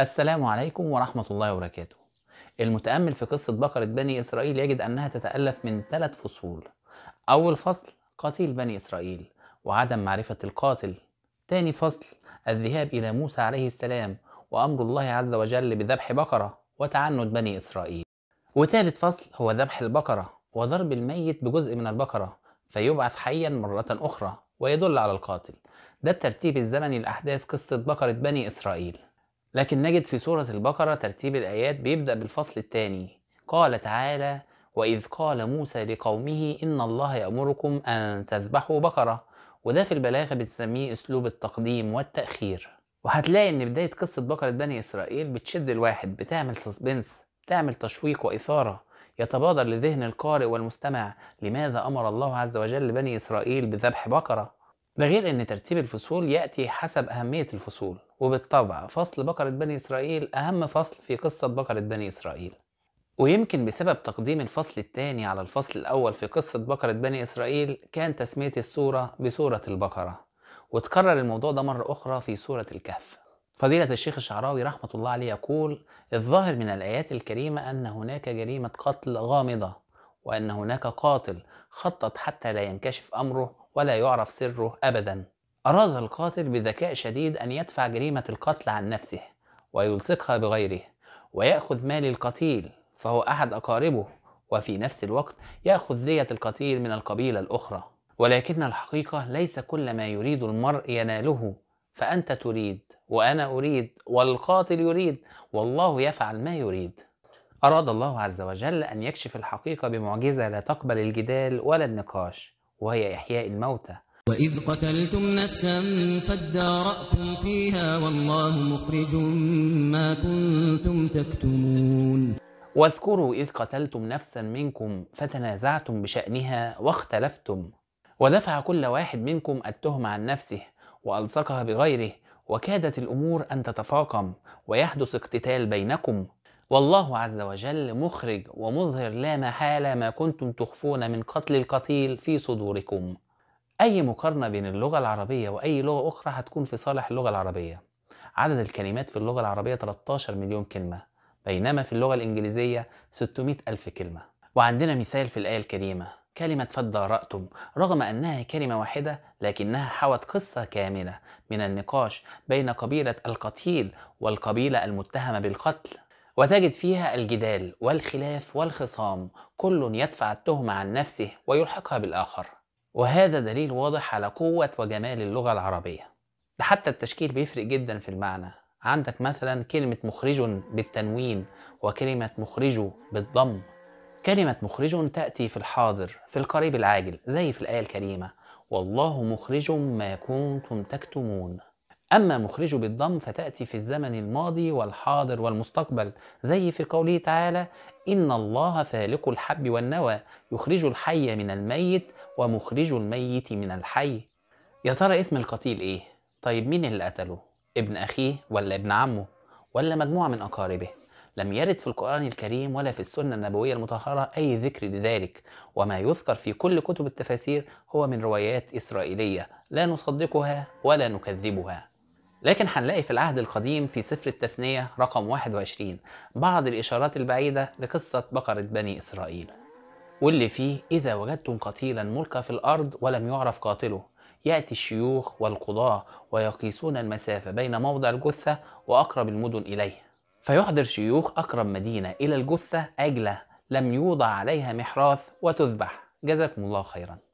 السلام عليكم ورحمة الله وبركاته المتأمل في قصة بقرة بني إسرائيل يجد أنها تتألف من ثلاث فصول أول فصل قتيل بني إسرائيل وعدم معرفة القاتل تاني فصل الذهاب إلى موسى عليه السلام وأمر الله عز وجل بذبح بقرة وتعنت بني إسرائيل وثالث فصل هو ذبح البقرة وضرب الميت بجزء من البقرة فيبعث حيا مرة أخرى ويدل على القاتل ده الترتيب الزمني لأحداث قصة بقرة بني إسرائيل لكن نجد في سورة البقرة ترتيب الآيات بيبدأ بالفصل الثاني قال تعالى وإذ قال موسى لقومه إن الله يأمركم أن تذبحوا بقرة وده في البلاغة بتسميه أسلوب التقديم والتأخير وهتلاقي إن بداية قصة بقرة بني إسرائيل بتشد الواحد بتعمل سسبنس بتعمل تشويق وإثارة يتبادر لذهن القارئ والمستمع لماذا أمر الله عز وجل بني إسرائيل بذبح بقرة ده غير أن ترتيب الفصول يأتي حسب أهمية الفصول وبالطبع فصل بقرة بني إسرائيل أهم فصل في قصة بقرة بني إسرائيل ويمكن بسبب تقديم الفصل الثاني على الفصل الأول في قصة بقرة بني إسرائيل كان تسمية السورة بسورة البقرة وتكرر الموضوع ده مرة أخرى في سورة الكهف فضيلة الشيخ الشعراوي رحمة الله عليه يقول الظاهر من الآيات الكريمة أن هناك جريمة قتل غامضة وأن هناك قاتل خطط حتى لا ينكشف أمره ولا يعرف سره أبدا أراد القاتل بذكاء شديد أن يدفع جريمة القتل عن نفسه ويلصقها بغيره ويأخذ مال القتيل فهو أحد أقاربه وفي نفس الوقت يأخذ ذية القتيل من القبيلة الأخرى ولكن الحقيقة ليس كل ما يريد المرء يناله فأنت تريد وأنا أريد والقاتل يريد والله يفعل ما يريد أراد الله عز وجل أن يكشف الحقيقة بمعجزة لا تقبل الجدال ولا النقاش وهي إحياء الموتى وإذ قتلتم نفسا فادارأتم فيها والله مخرج ما كنتم تكتمون واذكروا إذ قتلتم نفسا منكم فتنازعتم بشأنها واختلفتم ودفع كل واحد منكم التهم عن نفسه وألصقها بغيره وكادت الأمور أن تتفاقم ويحدث اقتتال بينكم والله عز وجل مخرج ومظهر لا محالة ما كنتم تخفون من قتل القتيل في صدوركم أي مقارنة بين اللغة العربية وأي لغة أخرى هتكون في صالح اللغة العربية عدد الكلمات في اللغة العربية 13 مليون كلمة بينما في اللغة الإنجليزية 600 ألف كلمة وعندنا مثال في الآية الكريمة كلمة فدارأتم رغم أنها كلمة واحدة لكنها حوت قصة كاملة من النقاش بين قبيلة القتيل والقبيلة المتهمة بالقتل وتجد فيها الجدال والخلاف والخصام كل يدفع التهمة عن نفسه ويلحقها بالآخر وهذا دليل واضح على قوة وجمال اللغة العربية ده حتى التشكيل بيفرق جدا في المعنى عندك مثلا كلمة مخرج بالتنوين وكلمة مخرج بالضم كلمة مخرج تأتي في الحاضر في القريب العاجل زي في الآية الكريمة والله مخرج ما كنتم تكتمون أما مخرج بالضم فتأتي في الزمن الماضي والحاضر والمستقبل زي في قوله تعالى إن الله فالق الحب والنوى يخرج الحي من الميت ومخرج الميت من الحي يا ترى اسم القتيل إيه؟ طيب مين اللي قتله؟ ابن أخيه ولا ابن عمه؟ ولا مجموعة من أقاربه؟ لم يرد في القرآن الكريم ولا في السنة النبوية المطهرة أي ذكر لذلك، وما يذكر في كل كتب التفاسير هو من روايات إسرائيلية لا نصدقها ولا نكذبها. لكن هنلاقي في العهد القديم في سفر التثنية رقم 21 بعض الإشارات البعيدة لقصة بقرة بني إسرائيل واللي فيه إذا وجدتم قتيلا ملقى في الأرض ولم يعرف قاتله يأتي الشيوخ والقضاة ويقيسون المسافة بين موضع الجثة وأقرب المدن إليه فيحضر شيوخ أقرب مدينة إلى الجثة أجلة لم يوضع عليها محراث وتذبح جزاكم الله خيراً